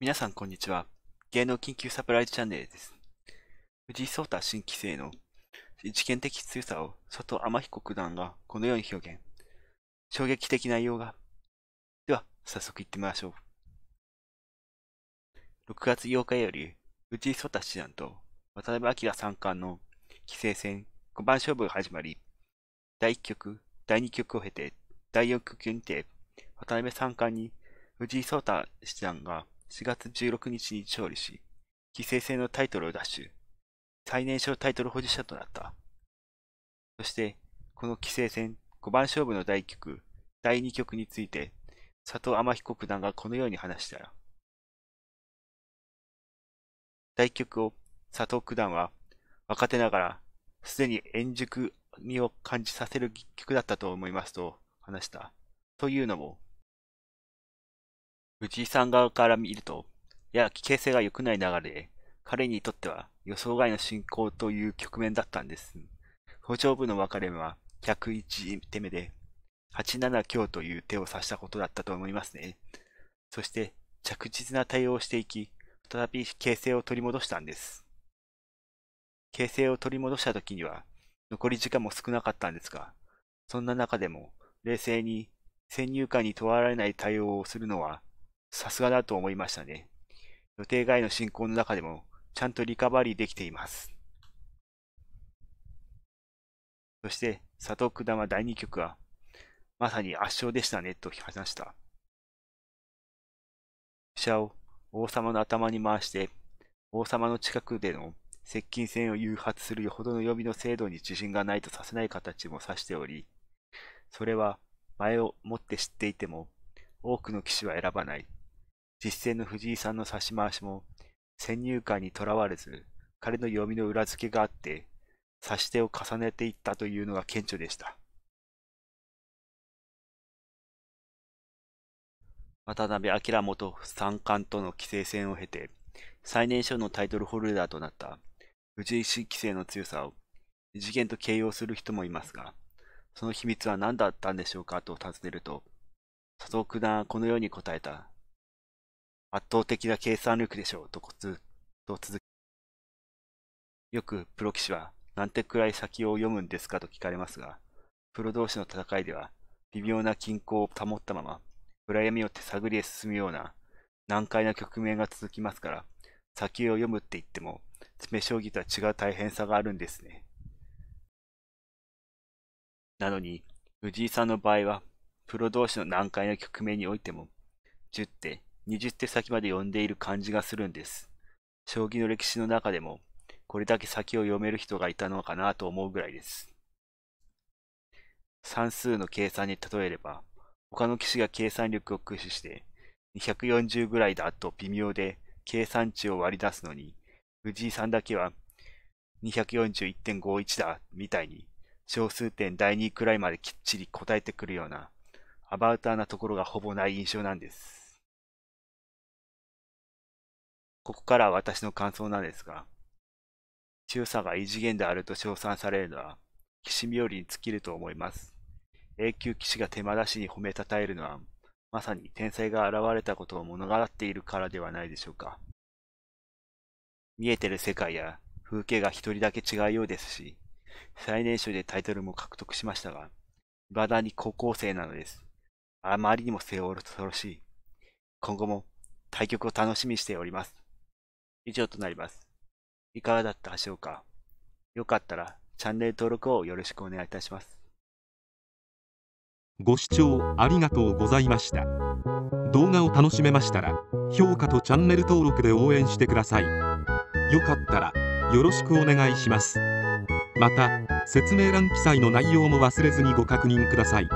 皆さん、こんにちは。芸能緊急サプライズチャンネルです。藤井聡太新規制の一件的強さを佐藤天彦九段がこのように表現。衝撃的内容が。では、早速行ってみましょう。6月8日より、藤井聡太七段と渡辺明三冠の棋聖戦5番勝負が始まり、第1局、第2局を経て、第4局にて、渡辺三冠に藤井聡太七段が4月16日に勝利し、棋聖戦のタイトルを奪取、最年少タイトル保持者となった。そして、この棋聖戦5番勝負の第1局、第2局について、佐藤天彦九段がこのように話した。第1局を佐藤九段は、若手ながら、すでに円熟身を感じさせる局だったと思いますと話した。というのも、藤井さん側から見ると、やや危険性が良くない流れで、彼にとっては予想外の進行という局面だったんです。補聴部の分かれ目は101手目で、8七強という手を指したことだったと思いますね。そして着実な対応をしていき、再び形勢を取り戻したんです。形勢を取り戻した時には、残り時間も少なかったんですが、そんな中でも冷静に先入観に問われない対応をするのはさすがだと思いましたね。予定外の進行の中でも、ちゃんとリカバリーできています。そして、佐藤九段は第2局は、まさに圧勝でしたね、と話した。飛車を王様の頭に回して、王様の近くでの接近戦を誘発するよほどの予備の精度に自信がないとさせない形も指しており、それは前をもって知っていても多くの騎士は選ばない実践の藤井さんの指し回しも、先入観にとらわれず、彼の読みの裏付けがあって、指し手を重ねていったというのが顕著でした。渡辺明元三冠との棋聖戦を経て、最年少のタイトルホルダーとなった藤井新棋聖の強さを異次元と形容する人もいますが、その秘密は何だったんでしょうかと尋ねると、佐藤九段はこのように答えた圧倒的な計算力でしょうとコツと続き、よくプロ棋士は何てくらい先を読むんですかと聞かれますが、プロ同士の戦いでは微妙な均衡を保ったまま、暗闇を手探りへ進むような難解な局面が続きますから、先を読むって言っても、詰将棋とは違う大変さがあるんですね。なのに、藤井さんの場合は、プロ同士の難解な局面においても、10手、20手先まで読んでいる感じがするんです。将棋の歴史の中でも、これだけ先を読める人がいたのかなと思うぐらいです。算数の計算に例えれば、他の棋士が計算力を駆使して、240ぐらいだと微妙で計算値を割り出すのに、藤井さんだけは241.51だみたいに、小数点第2くらいまできっちり答えてくるような、アバウターなところがほぼない印象なんです。ここからは私の感想なんですが、強さが異次元であると称賛されるのは、岸みよりに尽きると思います。永久騎士が手間出しに褒めたたえるのは、まさに天才が現れたことを物語っているからではないでしょうか。見えてる世界や風景が一人だけ違うようですし、最年少でタイトルも獲得しましたが、未だに高校生なのです。あまりにも背負と恐ろしい。今後も対局を楽しみにしております。以上となります。いかがだったでしょうかよかったらチャンネル登録をよろしくお願いいたします。ご視聴ありがとうございました。動画を楽しめましたら、評価とチャンネル登録で応援してください。よかったら、よろしくお願いします。また、説明欄記載の内容も忘れずにご確認ください。